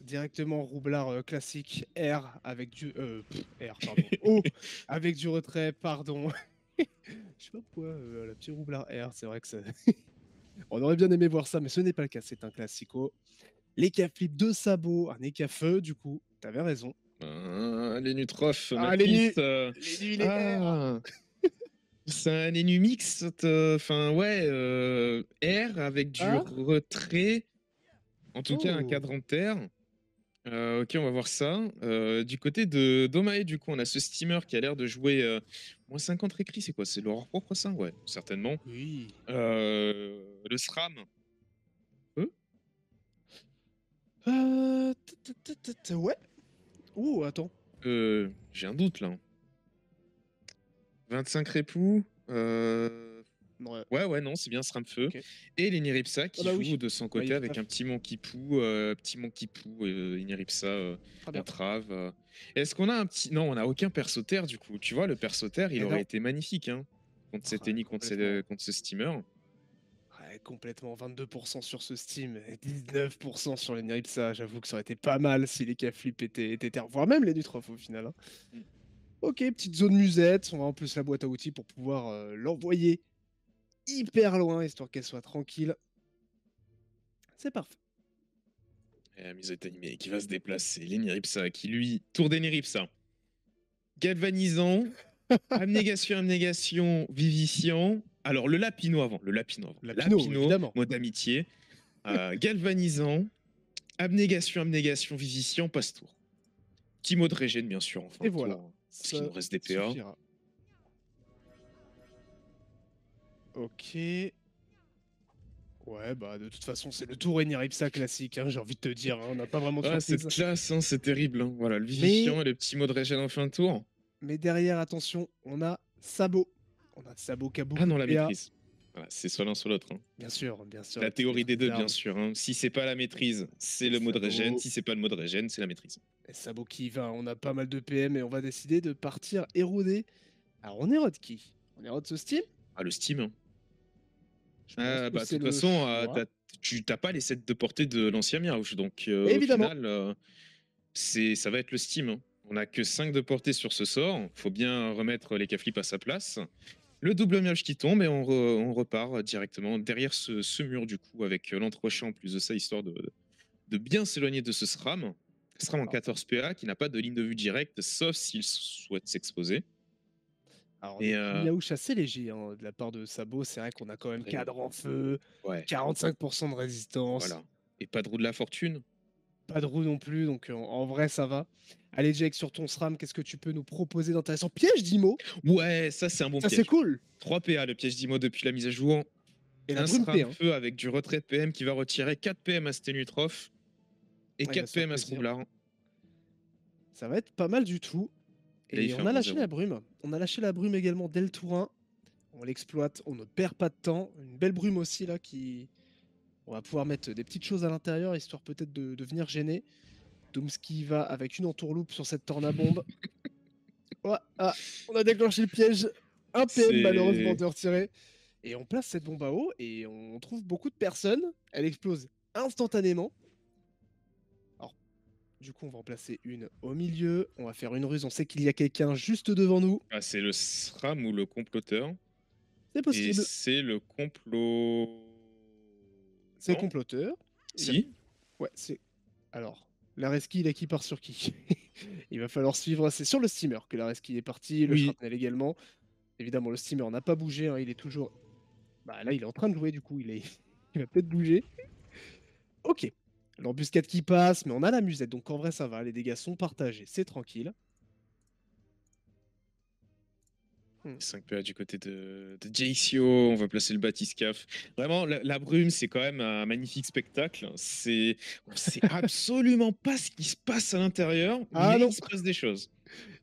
directement roublard euh, classique R avec du euh, R pardon avec du retrait pardon. Je sais pas pourquoi euh, la petite roublard R, c'est vrai que ça. On aurait bien aimé voir ça, mais ce n'est pas le cas. C'est un classico. L'éca flip de sabot, un éca du coup. T'avais raison. Ah, les nutrophes, ah, ah. C'est un énu mix, enfin ouais, R avec du retrait en tout cas, un oh. cadran en terre. Euh, ok, on va voir ça. Euh, du côté de Domae, du coup, on a ce steamer qui a l'air de jouer euh, moins 50 écrits. C'est quoi C'est l'horreur propre, ça Ouais, certainement. Oui. le SRAM. ouais. Oh, attends. J'ai un doute là. 25 répoux ouais, ouais, non, c'est bien Sramfeu. Et Lenny qui ah bah joue de son côté avec un petit Monkey Pou, euh, petit Monkey Pou, euh, euh, euh, Est-ce qu'on a un petit. Non, on a aucun perso du coup. Tu vois, le perso il eh aurait été magnifique hein, contre cette ah, contre, contre ce steamer. complètement 22% sur ce Steam et 19% sur les J'avoue que ça aurait été pas mal si les Caflip étaient, étaient terre, voire même les Nutrophes au final. Hein. Mm. Ok, petite zone musette. On va en plus la boîte à outils pour pouvoir euh, l'envoyer hyper loin, histoire qu'elle soit tranquille. C'est parfait. Et la mise est animée qui va se déplacer. Leniripsa qui lui tour d'Eniripsa. Galvanisant, abnégation, abnégation, vivifiant. Alors le lapino avant, le lapino avant. Lapino, évidemment. mot d'amitié. Euh, galvanisant, abnégation, abnégation, vivifiant, passe tour. Petit mot de régène bien sûr. Et voilà. parce qu'il nous reste des PA. Ok. Ouais, bah de toute façon, c'est le tour Eniripsa classique, hein, j'ai envie de te dire. Hein, on n'a pas vraiment de ah, Cette classe, hein, c'est terrible. Voilà, le vivifiant et le petit mot de régène en fin de tour. Mais derrière, attention, on a Sabot. On a Sabot, Cabot. Ah non, la maîtrise. Voilà, c'est soit l'un soit l'autre. Bien sûr, bien sûr. La théorie des deux, bien sûr. Si c'est pas la maîtrise, c'est le mot de régène. Si c'est pas le mot de régène, c'est la maîtrise. Et Sabot qui va. On a pas mal de PM et on va décider de partir éroder. Alors, on érode qui On érode ce Steam Ah, le Steam. Ah, bah, de toute façon, euh, tu n'as pas les 7 de portée de l'ancien Mirage. Donc, euh, Évidemment. au final, euh, ça va être le Steam. Hein. On n'a que 5 de portée sur ce sort. faut bien remettre les à sa place. Le double mirage qui tombe et on, repart directement derrière ce, mur, du coup, avec l'entrechant en plus de ça, histoire de, de bien s'éloigner de ce SRAM. SRAM en 14PA qui n'a pas de ligne de vue directe, sauf s'il souhaite s'exposer. Alors, et euh... a où léger hein, de la part de Sabo, c'est vrai qu'on a quand même cadre en feu, 45% de résistance. Voilà. Et pas de roue de la fortune Pas de roue non plus, donc en, vrai ça va. Allez Jake, sur ton SRAM, qu'est-ce que tu peux nous proposer d'intéressant Piège d'IMO Ouais, ça c'est un bon ça, piège. c'est cool 3 PA le piège d'IMO depuis la mise à jour. Et un SRAM hein. feu avec du retrait de PM qui va retirer 4 PM à Sténutroph et 4 bah, PM à ce Ça va être pas mal du tout. Et, on a lâché la brume. On a lâché la brume également dès le tour 1. On l'exploite, on ne perd pas de temps. Une belle brume aussi là qui. On va pouvoir mettre des petites choses à l'intérieur, histoire peut-être de, venir gêner. Doomski va avec une entourloupe sur cette tornabombe. Ah, on a déclenché le piège. Un PM malheureusement de retirer. Et on place cette bombe à eau et on trouve beaucoup de personnes. Elle explose instantanément. Du coup, on va en placer une au milieu. On va faire une ruse. On sait qu'il y a quelqu'un juste devant nous. Ah, c'est le SRAM ou le comploteur. C'est possible. C'est le complot. C'est comploteur. Si. Ouais, c'est. Alors, la reski, il est qui part sur qui Il va falloir suivre. C'est sur le steamer que la reski est partie, le Shrapnel également. Évidemment, le steamer n'a pas bougé, hein. il est toujours. Bah là, il est en train de jouer, du coup, il, est... il va peut-être bouger. ok l'embuscade qui passe, mais on a la musette, donc en vrai ça va, les dégâts sont partagés, c'est tranquille. 5 hmm. PA du côté de, de on va placer le Batiscaf. Vraiment, la, brume, c'est quand même un magnifique spectacle. C'est, sait absolument pas ce qui se passe à l'intérieur, ah mais il se passe des choses.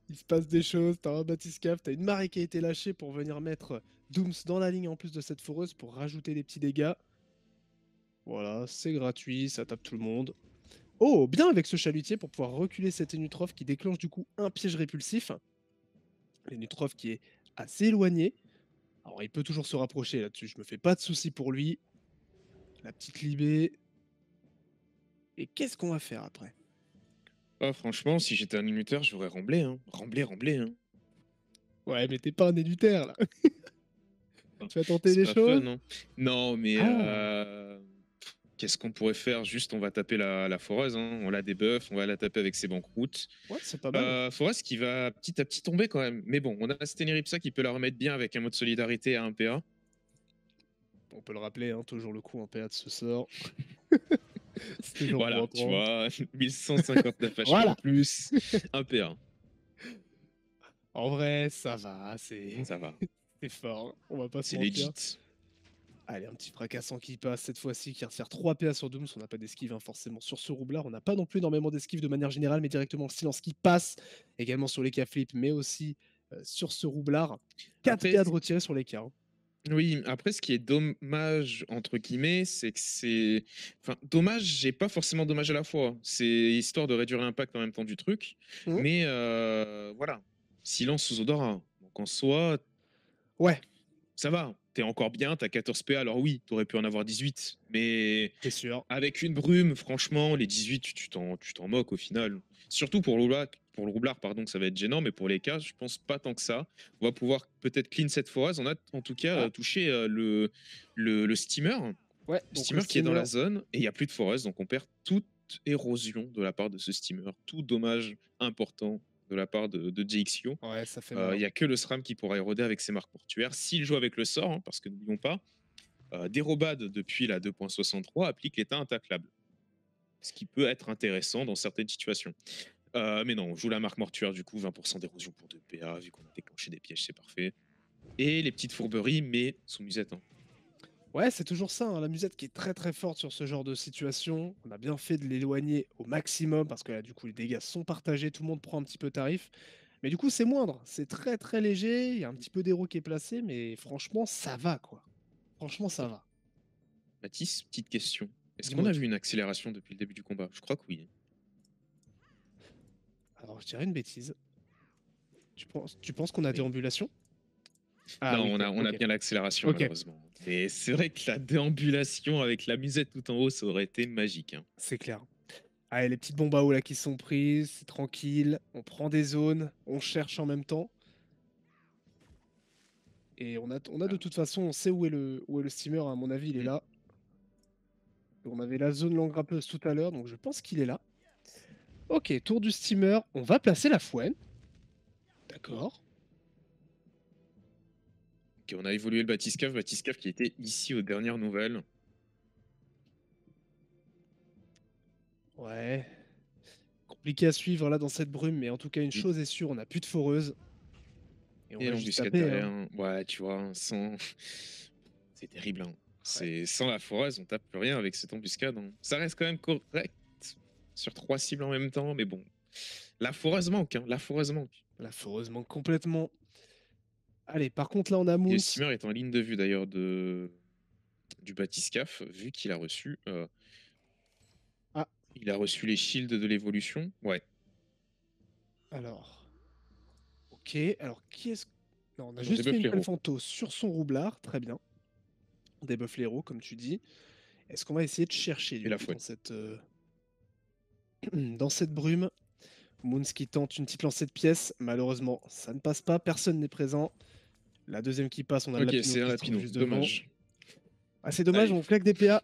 Il se passe des choses, t'as un Batiscaf, t'as une marée qui a été lâchée pour venir mettre Dooms dans la ligne en plus de cette foreuse pour rajouter des petits dégâts. Voilà, c'est gratuit, ça tape tout le monde. Oh, bien avec ce chalutier pour pouvoir reculer cette énutrophe qui déclenche du coup un piège répulsif. L'énutrophe qui est assez éloigné. Alors il peut toujours se rapprocher là-dessus, je me fais pas de soucis pour lui. La petite Libé. Et qu'est-ce qu'on va faire après ah, franchement, si j'étais un je j'aurais remblé, hein. Remblé, remblé, hein. Ouais, mais t'es pas un terre là. tu vas tenter des choses hein. non, mais... Ah. Euh, qu'est-ce qu'on pourrait faire Juste, on va taper la, la foreuse, hein. on la débuffe, on va la taper avec ses banqueroutes. Ouais, c'est pas mal. Euh, qui va petit à petit tomber quand même. Mais bon, on a ça qui peut la remettre bien avec un mot de solidarité à un PA. On peut le rappeler, hein, toujours le coup, un PA de ce sort. voilà, tu vois, 1159 en plus un PA. En vrai, ça va, c'est. Ça va. fort, on va pas se mentir. C'est Allez, un petit fracassant qui passe cette fois-ci, qui va faire 3 PA sur Dooms. On n'a pas d'esquive hein, forcément sur ce roublard. On n'a pas non plus énormément d'esquive de manière générale, mais directement le silence qui passe également sur les cas flip, mais aussi euh, sur ce roublard. 4 PA de retirer sur les cas. Hein. Oui, après, ce qui est dommage, entre guillemets, c'est que c'est. Enfin, dommage J'ai pas forcément dommage à la fois. C'est histoire de réduire l'impact en même temps du truc. Mmh. Mais euh, voilà. Silence sous odorat. Donc en soi. Ouais. Ça va encore bien, t'as 14 PA, alors oui, t'aurais pu en avoir 18. Mais sûr. avec une brume, franchement, les 18, tu t'en moques au final. Surtout pour pour le roublard, pardon, ça va être gênant, mais pour les cas, je pense pas tant que ça. On va pouvoir peut-être clean cette fois On a en tout cas ah. euh, touché euh, le, le, steamer. Ouais, le steamer qui est dans la zone et il n'y a plus de forest, donc on perd toute érosion de la part de ce steamer. Tout dommage important de la part de, de euh, Il n'y a que le SRAM qui pourra éroder avec ses marques mortuaires. s'il joue avec le sort, hein, parce que n'oublions pas, euh, Dérobade depuis la 2.63 applique l'état intaclable, ce qui peut être intéressant dans certaines situations. Euh, mais non, on joue la marque mortuaire du coup, 20% d'érosion pour 2 PA, vu qu'on a déclenché des pièges, c'est parfait. Et les petites fourberies, mais sous musette. Hein. Ouais, c'est toujours ça, hein, la musette qui est très très forte sur ce genre de situation. On a bien fait de l'éloigner au maximum parce que là, du coup, les dégâts sont partagés, tout le monde prend un petit peu tarif. Mais du coup, c'est moindre, c'est très très léger, il y a un petit peu d'héros qui est placé, mais franchement, ça va quoi. Franchement, ça va. Mathis, petite question. Est-ce qu'on a vu une accélération depuis le début du combat Je crois que oui. Alors, je dirais une bêtise. Tu penses, tu penses qu'on a des ambulations ah non, on, a, bien l'accélération, malheureusement. Et c'est vrai que la déambulation avec la musette tout en haut, ça aurait été magique. Hein. C'est clair. Allez, les petites bombes à là qui sont prises, c'est tranquille. On prend des zones, on cherche en même temps. Et on a, de ah. toute façon, on sait où est le, steamer, hein, à mon avis, il est mm. là. On avait la zone langue tout à l'heure, donc je pense qu'il est là. Ok, tour du steamer, on va placer la fouenne. D'accord on a évolué le Batiscaf, Batiscaf qui était ici aux dernières nouvelles. Ouais. Compliqué à suivre là dans cette brume, mais en tout cas une mm. chose est sûre, on n'a plus de foreuse. Et on, derrière. Hein. Hein. Ouais, tu vois, hein, sans. C'est terrible. C'est sans la foreuse, on tape plus rien avec cette embuscade. Ça reste quand même correct sur trois cibles en même temps, mais bon. La foreuse manque, la foreuse manque. La foreuse manque complètement. Allez, par contre, là, on a Moon... Et Steamer est en ligne de vue d'ailleurs de... du Batiscaf, vu qu'il a reçu. Euh, ah. Il a reçu les shields de l'évolution. Ouais. Alors. Ok, alors qui est-ce. Non, on a juste fait une sur son roublard, très bien. On débuffe l'héros, comme tu dis. Est-ce qu'on va essayer de chercher lui, dans, cette, euh, dans cette brume Moons qui tente une petite lancée de pièces. Malheureusement, ça ne passe pas. Personne n'est présent. La deuxième qui passe, on a le Lapino. dommage. Ah, c'est dommage, on flaque des PA.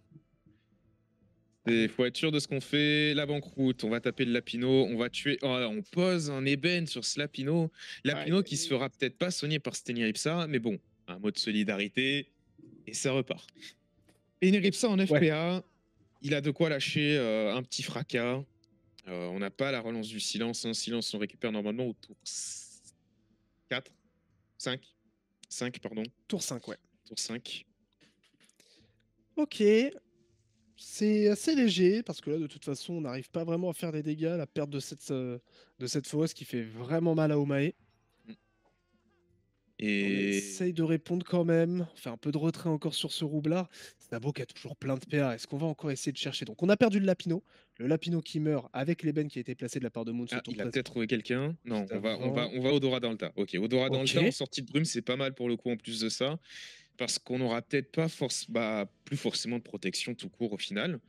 Il faut être sûr de ce qu'on fait. La banqueroute, on va taper le Lapino, on va tuer. Oh, on pose un ébène sur ce Lapino. Lapino qui qui se fera peut-être pas soigner par Steniripsa, mais bon, un mot de solidarité et ça repart. Steniripsa en FPA, il a de quoi lâcher euh, un petit fracas. Euh, on n'a pas la relance du silence. Un hein. silence, on récupère normalement autour 4, 5. 5, pardon. Tour 5, ouais. Tour 5. Ok. C'est assez léger, parce que là, de toute façon, on n'arrive pas vraiment à faire des dégâts. La perte de cette, euh, de cette qui fait vraiment mal à Omae. On essaye de répondre quand même. On fait un peu de retrait encore sur ce roublard. Naboo qui a toujours plein de PA. Est-ce qu'on va encore essayer de chercher Donc on a perdu le Lapino. Le Lapino qui meurt avec l'ébène qui a été placé de la part de Moon. Ah, il a peut-être trouvé quelqu'un. Non, on va, on va, on va Odora dans le tas. Ok, Odora dans le tas en sortie de brume, c'est pas mal pour le coup en plus de ça. Parce qu'on n'aura peut-être pas force, bah, plus forcément de protection tout court au final. 12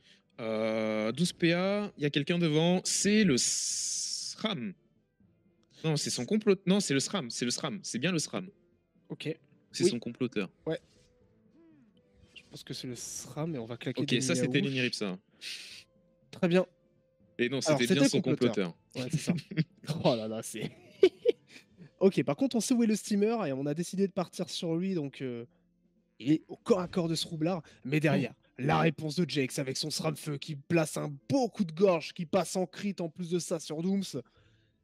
euh, PA, il y a quelqu'un devant. C'est le SRAM. Non, c'est son complot. Non, c'est le SRAM. C'est le SRAM. C'est bien le SRAM. Ok. C'est son comploteur. Ouais. Je pense que c'est le SRAM et on va claquer. Ok, ça c'était l'Inirip, ça. Très bien. Et non, c'était bien son comploteur. Ouais, c'est ça. oh là là, c'est. ok, par contre, on sait où est le steamer et on a décidé de partir sur lui, donc Et euh, il est au corps à corps de ce roublard. Mais derrière, la réponse de Jax, avec son SRAM-feu qui place un beau coup de gorge, qui passe en crit en plus de ça sur Dooms.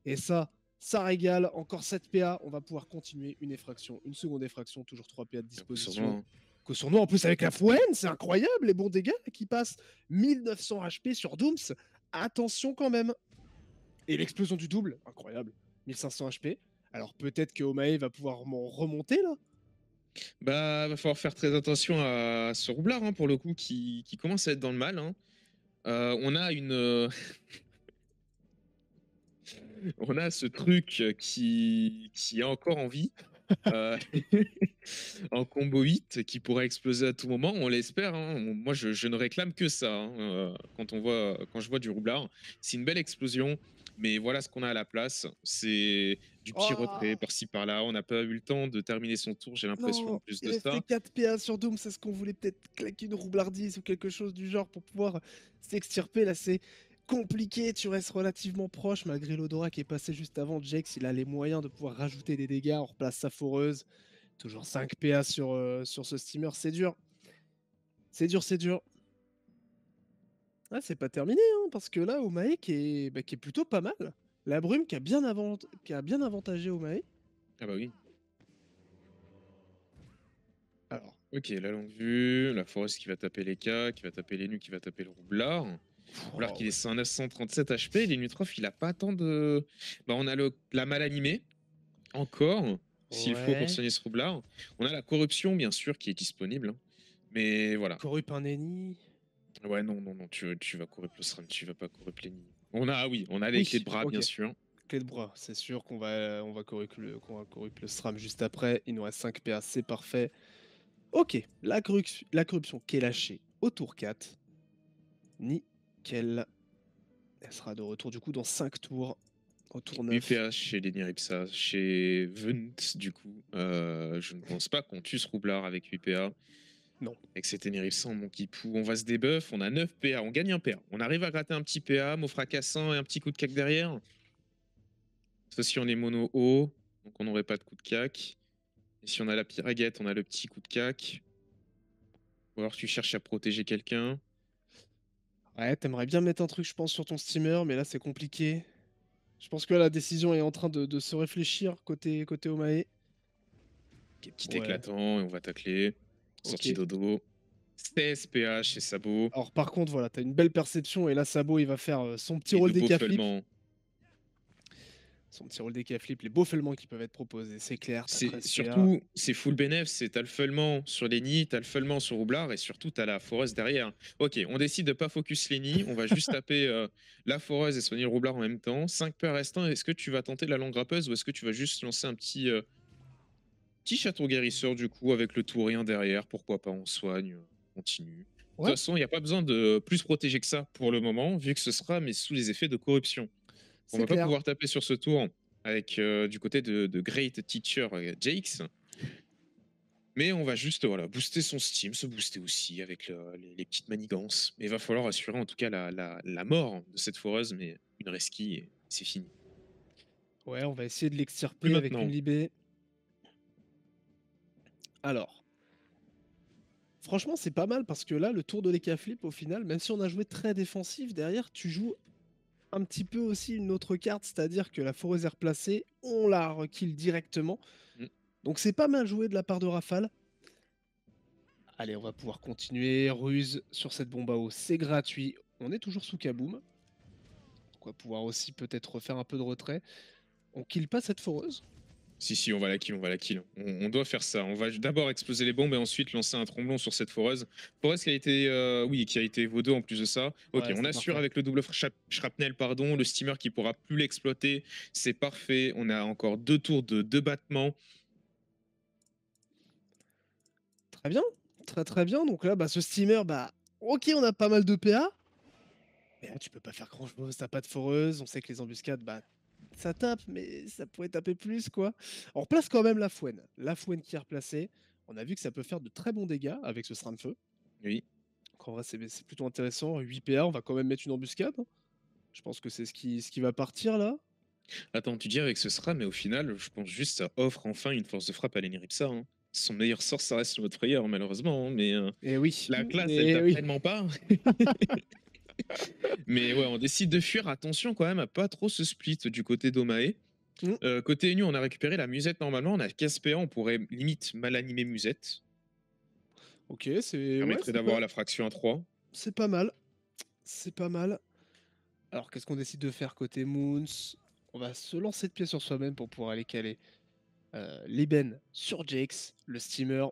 Et ça, ça régale, encore 7 PA, on va pouvoir continuer une effraction, une seconde effraction, toujours 3 PA de disposition. nous. Hein. en plus avec la Fouenne, c'est incroyable les bons dégâts qui passent 1900 HP sur Dooms. Attention quand même. Et l'explosion du double, incroyable, 1500 HP. Alors peut-être que Omae va pouvoir remonter là. Bah, va falloir faire très attention à ce roublard hein, pour le coup qui, commence à être dans le mal. Hein. Euh, on a une, euh, on a ce truc euh, qui, qui est encore en vie. Euh, en combo 8 qui pourrait exploser à tout moment, on l'espère. Hein. Moi, je, ne réclame que ça. Hein, euh, quand, on voit, quand je vois du roublard, c'est une belle explosion, mais voilà ce qu'on a à la place. C'est du petit oh. retrait par-ci par-là. On n'a pas eu le temps de terminer son tour, j'ai l'impression, plus 4 PA sur Doom, c'est ce qu'on voulait peut-être claquer une roublardise ou quelque chose du genre pour pouvoir s'extirper. Là, c'est compliqué, tu restes relativement proche malgré l'odorat qui est passé juste avant. Jax, il a les moyens de pouvoir rajouter des dégâts, on replace sa foreuse. Toujours 5 PA sur, euh, sur ce steamer, c'est dur. C'est dur, c'est dur. Ah, c'est pas terminé, hein, parce que là, Omae qui est, bah, qui est plutôt pas mal. La brume qui a bien, avant... qui a bien avantagé Omae. Ah bah oui. Alors, ok, la longue vue, la forêt qui va taper les cas, qui va taper les nus, qui va taper le roublard. Alors qu'il est à 937 HP, Limitroph, il a pas tant de. Bah, on a la mal animée, encore, s'il faut pour soigner ce roublard. On a la corruption, bien sûr, qui est disponible. Hein. Mais voilà. Corrupe un ennemi Ouais, non, non, non, tu, tu vas courir le SRAM, tu vas pas corrupt l'ennemi. On a, oui, on a les clés de bras, bien sûr. bras, c'est sûr qu'on va, on va le, SRAM juste après. Il nous reste 5 PA, c'est parfait. Ok, la, corruption, la corruption qui est lâchée au tour 4. Ni qu'elle elle sera de retour du coup dans 5 tours. Au tour 9. UPH chez Lenny chez Vunt du coup. Euh, je ne pense pas qu'on tue ce roublard avec UPA. Non. Avec cet Ripsa mon Kipou, On va se débuff, on a 9 PA, on gagne un PA. On arrive à gratter un petit PA, mot fracassant et un petit coup de cac derrière. ceci si on est mono haut, donc on n'aurait pas de coup de cac. Et si on a la piraguette, on a le petit coup de cac. Ou alors tu cherches à protéger quelqu'un. Ouais, t'aimerais bien mettre un truc, je pense, sur ton steamer, mais là, c'est compliqué. Je pense que là, la décision est en train de, se réfléchir côté, côté Omae. Petit éclatant, et on va tacler. Sorti dodo. 16 SPH, Sabo. Alors, par contre, voilà, t'as une belle perception, et là, Sabo, il va faire euh, son petit rôle des son petit des flip, les beaux qui peuvent être proposés, c'est clair. C'est surtout, c'est full bénéf, c'est t'as le sur les t'as le feulement sur Roublard et surtout t'as la foreuse derrière. Ok, on décide de pas focus nids on va juste taper euh, la foreuse et soigner le Roublard en même temps. 5 pères restants, est-ce que tu vas tenter la longue rappeuse ou est-ce que tu vas juste lancer un petit, euh, petit château guérisseur du coup avec le tourien derrière Pourquoi pas, on soigne, on continue. De toute façon, il n'y a pas besoin de plus protéger que ça pour le moment, vu que ce sera mais sous les effets de corruption. On va pas pouvoir taper sur ce tour avec euh, du côté de, Great Teacher euh, Jakes, Mais on va juste voilà, booster son Steam, se booster aussi avec les, petites manigances. Mais il va falloir assurer en tout cas la, la, la mort de cette foreuse, mais une resquille, c'est fini. Ouais, on va essayer de l'extirper avec une libé. Alors, franchement, c'est pas mal parce que là, le tour de l'écaflip, au final, même si on a joué très défensif, derrière, tu joues un petit peu aussi une autre carte, c'est-à-dire que la foreuse est replacée, on la requille directement. Mm. Donc c'est pas mal joué de la part de Rafale. Allez, on va pouvoir continuer. Ruse sur cette bombe à eau, c'est gratuit. On est toujours sous Kaboom. on va pouvoir aussi peut-être faire un peu de retrait. On kill pas cette foreuse. Si, si, on va la kill, on va la kill. On, doit faire ça. On va d'abord exploser les bombes et ensuite lancer un tromblon sur cette foreuse. Foreuse qui a été, euh, oui, qui a été vaudou en plus de ça. Ok, on assure avec le double shrapnel, pardon, le steamer qui pourra plus l'exploiter. C'est parfait. On a encore deux tours de deux battements. Très bien, très très bien. Donc là, bah, ce steamer, bah, ok, on a pas mal de PA. Mais là, tu peux pas faire grand chose. T'as pas de foreuse. On sait que les embuscades, bah, ça tape, mais ça pourrait taper plus, quoi. On replace quand même la fouenne. La fouenne qui est replacée. On a vu que ça peut faire de très bons dégâts avec ce strain de feu. Oui. en vrai, c'est plutôt intéressant. 8 PA, on va quand même mettre une embuscade. Hein. Je pense que c'est ce qui, va partir là. Attends, tu dis avec ce sera mais au final, je pense juste ça offre enfin une force de frappe à l'Eniripsa. Hein. Son meilleur sort, ça reste le mode malheureusement. Hein, mais Et euh, eh oui. la classe, Et elle eh oui. tellement pas. Mais ouais, on décide de fuir. Attention quand même à pas trop se split du côté d'Omae. Mm. Euh, côté Enu, on a récupéré la musette normalement. On a Caspéa, on pourrait limite mal animer musette. Ok, c'est. Permettrait d'avoir la fraction à 3. C'est pas mal. C'est pas mal. Alors qu'est-ce qu'on décide de faire côté Moons On va se lancer de pied sur soi-même pour pouvoir aller caler euh, sur Jax, le steamer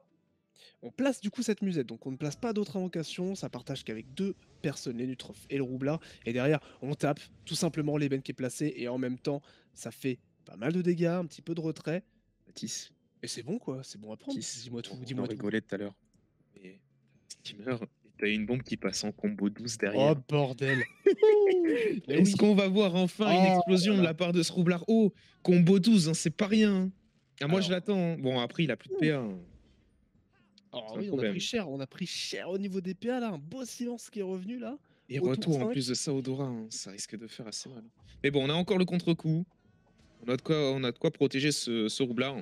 on place du coup cette musette, donc on ne place pas d'autres invocations, ça partage qu'avec deux personnes, les et le roublard, et derrière on tape tout simplement l'ébène qui est placé, et en même temps ça fait pas mal de dégâts, un petit peu de retrait. Et c'est bon quoi, c'est bon à prendre. Dis-moi tout, dis-moi tout. tout à l'heure. Mais une bombe qui passe en combo 12 derrière. Oh bordel Est-ce qu'on va voir enfin une oh explosion de la part de ce roublard Oh, combo 12, hein, c'est pas rien. Ah, moi je l'attends. Hein. Bon après il a plus de PA on a pris cher, on a pris cher au niveau des PA là, un beau silence qui est revenu là. Et retour en plus de ça au Dora, hein, ça risque de faire assez mal. Mais bon, on a encore le contre-coup. On a de quoi, on a de quoi protéger ce, ce roublard.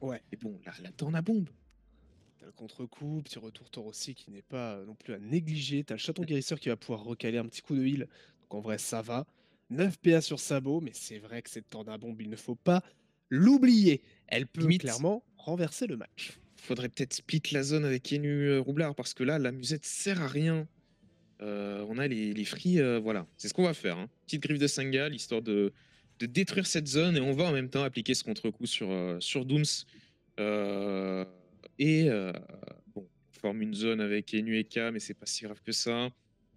Ouais. Et bon, la là bombe. T'as le contre-coup, petit retour aussi qui n'est pas euh, non plus à négliger. T'as le chaton guérisseur qui va pouvoir recaler un petit coup de heal. Donc en vrai, ça va. 9 PA sur sabot, mais c'est vrai que cette bombe il ne faut pas l'oublier. Elle peut clairement renverser le match faudrait peut-être split la zone avec Yenu euh, Roublard parce que là, la musette sert à rien. Euh, on a les, les euh, voilà. C'est ce qu'on va faire. Hein. Petite griffe de Sengal, histoire de, détruire cette zone. Et on va en même temps appliquer ce contre-coup sur, sur Dooms. et bon, on forme une zone avec Enu et K, mais c'est pas si grave que ça.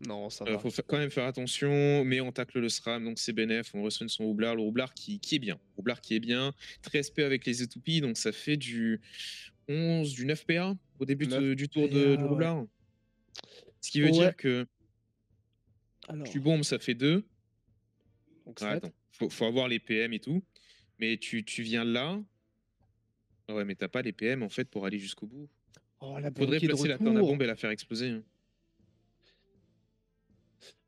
Non, ça va. faut quand même faire attention, mais on tacle le SRAM, donc c'est bénef. On reçoit son Roublard, le Roublard qui, est bien. Roublard qui est bien. Très SP avec les étoupies, donc ça fait du. 11 du 9 PA au début du tour de, de Ce qui veut dire que tu bombes, ça fait 2. Donc faut, avoir les PM et tout. Mais tu, viens là. Ah ouais, mais t'as pas les PM en fait pour aller jusqu'au bout. Oh, Faudrait placer la bombe et la faire exploser. Hein.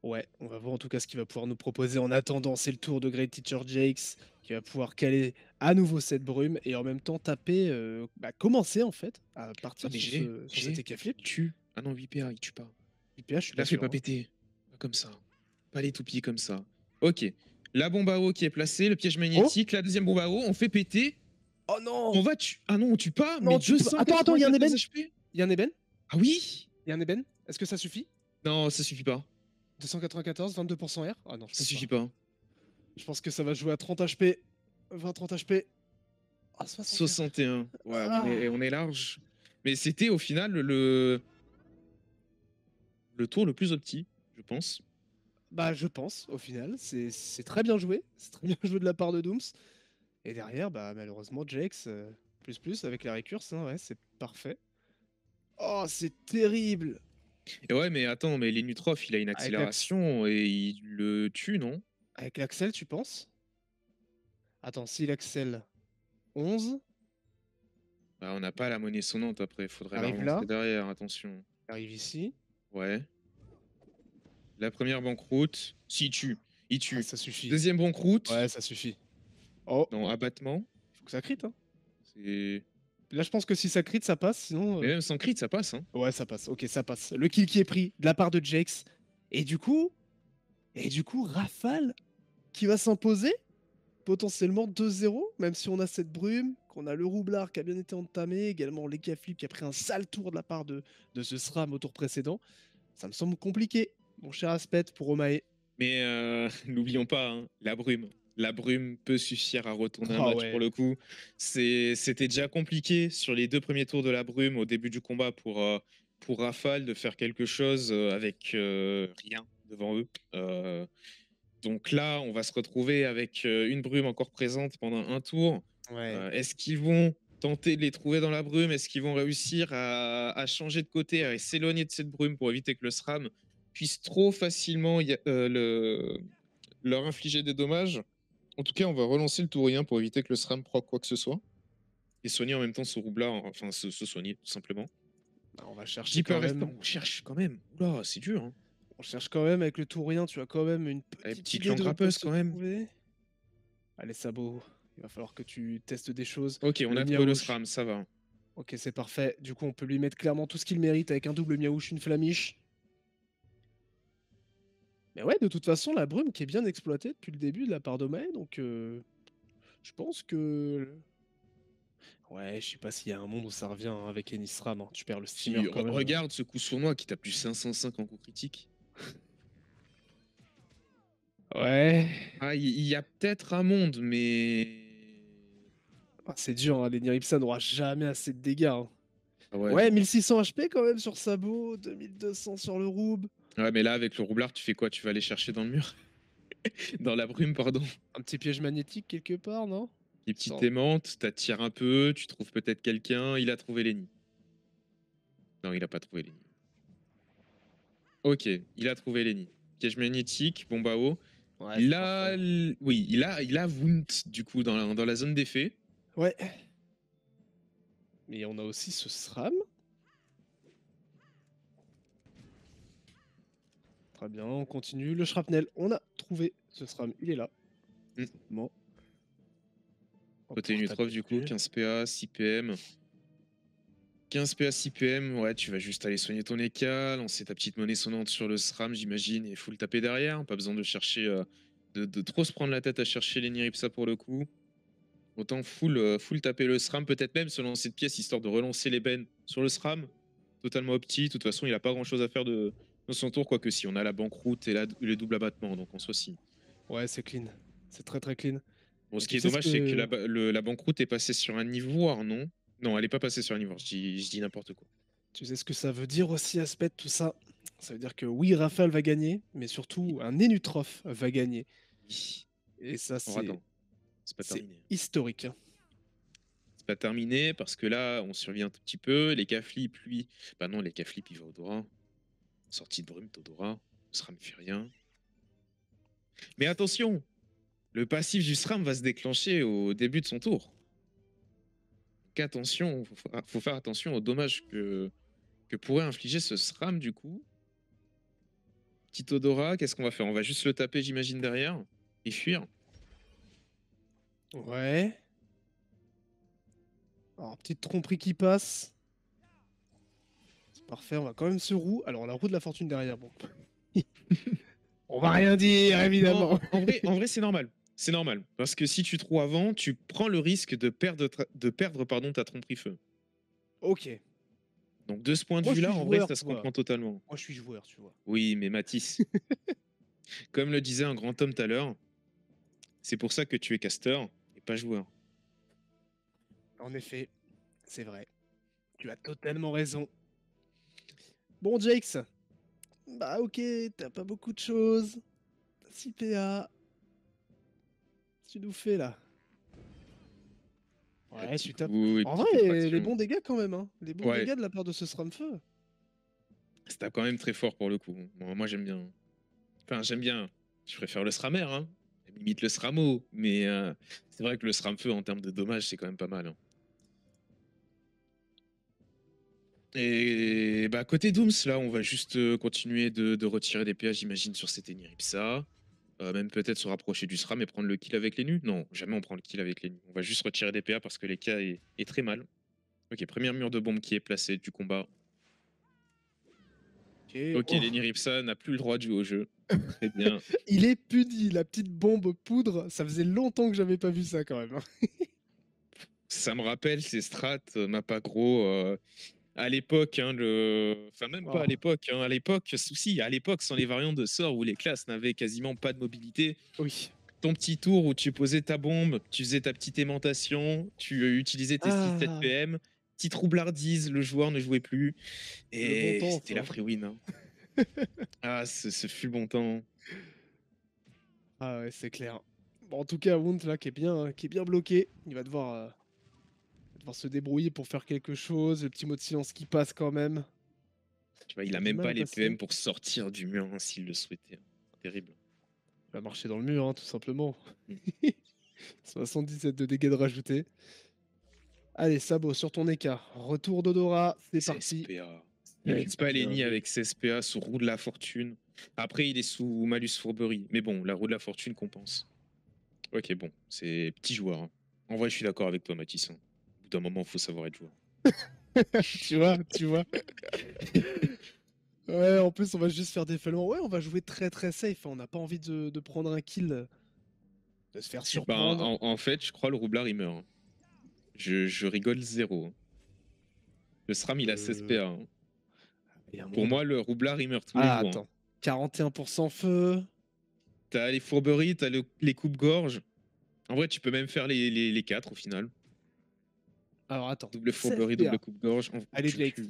Ouais, on va voir en tout cas ce qu'il va pouvoir nous proposer. En attendant, c'est le tour de Great Teacher Jakes qui va pouvoir caler à nouveau cette brume et en même temps taper, euh, bah, commencer en fait à partir de ah, ce, Ah non, VPA, il tue pas. VPA, je Là, je fais pas hein. péter. comme ça. Pas les toupies comme ça. Ok. La bombe à eau qui est placée, le piège magnétique, oh. la deuxième bombe à eau, on fait péter. Oh non On va tuer. Ah non, on tue pas, mais tu Attends, attends, il y a un Il y a un Ah oui Il y a un ébène Est-ce que ça suffit Non, ça suffit pas. 294, 22% R Ah non, ça suffit pas. Hein. Je pense que ça va jouer à 30 HP. 20-30 HP. 61. on, est, large. Mais c'était au final le... le tour le plus opti, je pense. Bah, je pense, au final. C'est très bien joué. C'est très bien joué de la part de Dooms. Et derrière, bah, malheureusement, Jax, euh, plus plus, avec la récurse, hein, ouais, c'est parfait. Oh, c'est terrible et ouais, mais attends, mais Lenutroph, il a une ah, accélération et il le tue, non Avec l'Axel tu penses Attends, si l'Axel 11. Bah, on n'a pas la monnaie sonnante après, faudrait Arrive derrière, attention. Arrive ici. Ouais. La première banqueroute, Si tue, il tue. Ah, ça suffit. Deuxième banqueroute. Ouais, ça suffit. Oh. Non, abattement. Faut que ça crite, hein. C'est. Là, je pense que si ça crit, ça passe. Sinon, euh, même sans crit, ça passe. Hein. Ouais, ça passe. Ok, ça passe. Le kill qui est pris de la part de Jax. Et du coup, et du coup, Rafale qui va s'imposer potentiellement 2-0, même si on a cette brume, qu'on a le roublard qui a bien été entamé, également Leka Flip qui a pris un sale tour de la part de, de ce SRAM au tour précédent. Ça me semble compliqué, mon cher Aspect, pour Omae. Mais euh, n'oublions pas, hein, la brume, la brume peut suffire à retourner un ah match pour le coup. C'était déjà compliqué sur les deux premiers tours de la brume au début du combat pour, euh, pour Rafale de faire quelque chose euh, avec euh, rien devant eux. donc là, on va se retrouver avec une brume encore présente pendant un tour. Est-ce qu'ils vont tenter de les trouver dans la brume Est-ce qu'ils vont réussir à, changer de côté, à s'éloigner de cette brume pour éviter que le SRAM puisse trop facilement leur infliger des dommages en tout cas, on va relancer le tourien pour éviter que le SRAM proc quoi que ce soit. Et soigner en même temps ce roublard, enfin se, soigner tout simplement. Bah, on va chercher quand même. on cherche quand même. Oula, c'est dur. Hein. On cherche quand même avec le tourien, tu as quand même une eh, petite, lampeuse quand même. Allez, Sabot, il va falloir que tu testes des choses. Ok, on a le SRAM, ça va. Ok, c'est parfait. Du coup, on peut lui mettre clairement tout ce qu'il mérite avec un double miaouche, une flamiche. Mais ouais, de toute façon, la brume qui est bien exploitée depuis le début de la part d'Omae, donc euh, je pense que. Ouais, je sais pas s'il y a un monde où ça revient hein, avec Enisram. Hein, tu perds le steamer. regarde ce coup sur moi qui tape du 505 en coup critique. ouais. Ah, il y, a peut-être un monde, mais. Ah, c'est dur, hein, les Niripsa n'aura jamais assez de dégâts. Ah ouais. 1600 HP quand même sur Sabot, 2200 sur le Roube. Ouais, mais là, avec le roublard, tu fais quoi Tu vas aller chercher dans le mur Dans la brume, pardon. Un petit piège magnétique quelque part, non Des petites aimantes, tu t'attires un peu, tu trouves peut-être quelqu'un, il a trouvé les nids. Non, il a pas trouvé les Ok, il a trouvé les Piège magnétique, bombe bah, oh. à oui, il a, il a du coup, dans la, dans la zone d'effet. Ouais. Mais on a aussi ce SRAM bien, on continue. Le shrapnel, on a trouvé ce SRAM, il est là. Bon. Hmm. Côté du coup, 15 PA, 6 PM. 15 PA, 6 PM, ouais, tu vas juste aller soigner ton écal, lancer ta petite monnaie sonnante sur le SRAM, j'imagine, et full taper derrière. Pas besoin de chercher, euh, de, trop se prendre la tête à chercher les ça pour le coup. Autant full, euh, full taper le SRAM, peut-être même selon cette pièce, histoire de relancer les bennes sur le SRAM. Totalement opti, de toute façon, il a pas grand chose à faire de, dans son tour, que si, on a la banqueroute et le double abattement, donc on se si Ouais, c'est clean. C'est très très clean. Bon, ce qui est dommage, c'est que, la, banqueroute est passée sur un ivoire, non Non, elle n'est pas passée sur un ivoire, je dis, n'importe quoi. Tu sais ce que ça veut dire aussi, Aspect, tout ça Ça veut dire que oui, Raphaël va gagner, mais surtout un Enutroph va gagner. Et ça, oh, c'est historique. Hein. C'est pas terminé parce que là, on survient un petit peu. Les Caflips, lui, bah non, les K-Flip, il va au droit sortie de brume, Todora, SRAM fait rien. Mais attention, le passif du SRAM va se déclencher au début de son tour. Qu'attention, faut, faire attention aux dommages que, que pourrait infliger ce SRAM du coup. Petit Todora, qu'est-ce qu'on va faire On va juste le taper, j'imagine, derrière et fuir. Ouais. Alors, petite tromperie qui passe on va quand même se roue. Alors, la roue de la fortune derrière, bon. on va rien dire, évidemment. en, vrai, c'est normal. C'est normal. Parce que si tu trouves avant, tu prends le risque de perdre, de perdre pardon, ta tromperie feu. Ok. Donc, de ce point de vue-là, en vrai, ça se comprend totalement. Moi, je suis joueur, tu vois. Oui, mais Matisse. Comme le disait un grand homme tout à l'heure, c'est pour ça que tu es casteur et pas joueur. En effet, c'est vrai. Tu as totalement raison. Bon, Jakes, bah ok, t'as pas beaucoup de choses. Si PA, tu nous fais là. Ouais, je en vrai, les bons dégâts quand même, hein. Les bons dégâts de la part de ce SRAM feu. C'était quand même très fort pour le coup. moi j'aime bien. Enfin, j'aime bien. Je préfère le SRAMer, hein. Limite le SRAMO, mais euh, c'est vrai que le Sramfeu feu en termes de dommages, c'est quand même pas mal. Hein. Et bah côté Dooms, là, on va juste euh, continuer de, retirer des PA, j'imagine, sur cette Eniripsa. Euh, même peut-être se rapprocher du SRAM et prendre le kill avec les nus. Non, jamais on prend le kill avec les nus. On va juste retirer des PA parce que les cas est, très mal. Ok, premier mur de bombe qui est placé du combat. ok, oh. n'a plus le droit de jouer au jeu. bien. Il est puni, la petite bombe poudre. Ça faisait longtemps que j'avais pas vu ça quand même. ça me rappelle ces strats, pas Euh, euh à l'époque, hein, le... enfin même pas à l'époque, hein, à l'époque, souci, à l'époque, sans les variants de sorts où les classes n'avaient quasiment pas de mobilité. Oui. Ton petit tour où tu posais ta bombe, tu faisais ta petite aimantation, tu euh, utilisais tes 7 ah. PM, petite troublardise, le joueur ne jouait plus. Et c'était la free win. Hein. ah, ce, ce, fut bon temps. Ah ouais, c'est clair. en tout cas, Wound là qui est bien, qui est bien bloqué, il va devoir. Euh, va se débrouiller pour faire quelque chose, le petit mot de silence qui passe quand même. il a même pas les PM pour sortir du mur hein, s'il le souhaitait. Hein. Terrible. Il va marcher dans le mur, hein, tout simplement. 77 mm. de dégâts de rajouter Allez, Sabo, sur ton écart. Retour d'Odora, c'est parti. Il pas les nids avec SPA sous roue de la fortune. Après, il est sous malus fourberie. Mais bon, la roue de la fortune compense. Ok, bon, c'est petit joueur. En vrai, je suis d'accord avec toi, Matisson moment, faut savoir être joueur. tu vois, tu vois. ouais, en plus, on va juste faire des feuillements. Ouais, on va jouer très très safe. On n'a pas envie de, prendre un kill, de se faire bah, surprendre. en, fait, je crois le roublard il meurt. Hein. Je, rigole zéro. Hein. Le SRAM il a 16 euh. PA. Hein. Pour moi, le roublard il meurt tous les ah, Attends. 41% feu. T'as les fourberies, t'as le, les coupes gorge En vrai, tu peux même faire les, les quatre au final. Alors attends. Double fourberie, double coupe-gorge. Allez, Blake.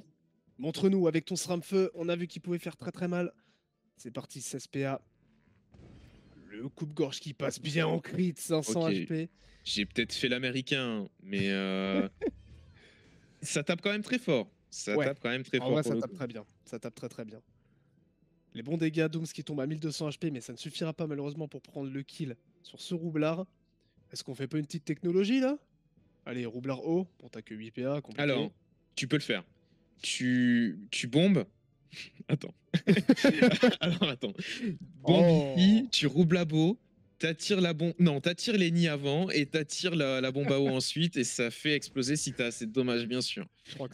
Montre-nous avec ton SRAM-feu. On a vu qu'il pouvait faire très très mal. C'est parti, 16 PA. Le coupe-gorge qui passe bien en crit, 500 HP. J'ai peut-être fait l'américain, mais euh, ça tape quand même très fort. Ça tape quand même très fort. ça tape très bien. Ça tape très très bien. Les bons dégâts, Dooms qui tombent à 1200 HP, mais ça ne suffira pas malheureusement pour prendre le kill sur ce roublard. Est-ce qu'on fait pas une petite technologie là Allez, roublard haut, pour t'as que 8 PA. Alors, tu peux le faire. Tu, tu bombes. attends. Alors, attends. Bombe oh. ici, tu beau, t'attires la bombe. Non, t'attires les nids avant et t'attires la, la bombe à haut ensuite et ça fait exploser si t'as assez de dommages, bien sûr.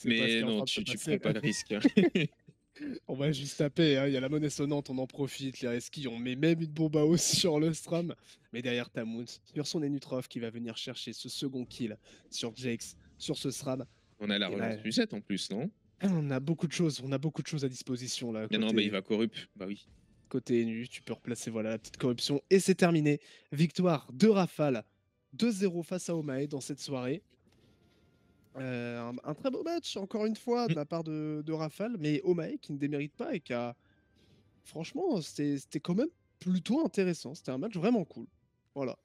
Mais non, tu, tu prends pas le risque. On va juste taper, hein. il y a la monnaie sonnante, on en profite, les resquis, on met même une bombe à hausse sur le stram. Mais derrière Tamoun, sur son Enutroph qui va venir chercher ce second kill sur Jax, sur ce stram. On a la relance du en plus, non ah, On a beaucoup de choses, on a beaucoup de choses à disposition là. Ah bah, côté... Non, mais il va corrup, bah oui. Côté Enu, tu peux replacer voilà la petite corruption et c'est terminé. Victoire de Rafale 2-0 face à Omae dans cette soirée. Euh, un, très beau match, encore une fois, de mm. la part de, de Rafale, mais Omae qui ne démérite pas et qui a. Franchement, c'était quand même plutôt intéressant. C'était un match vraiment cool. Voilà.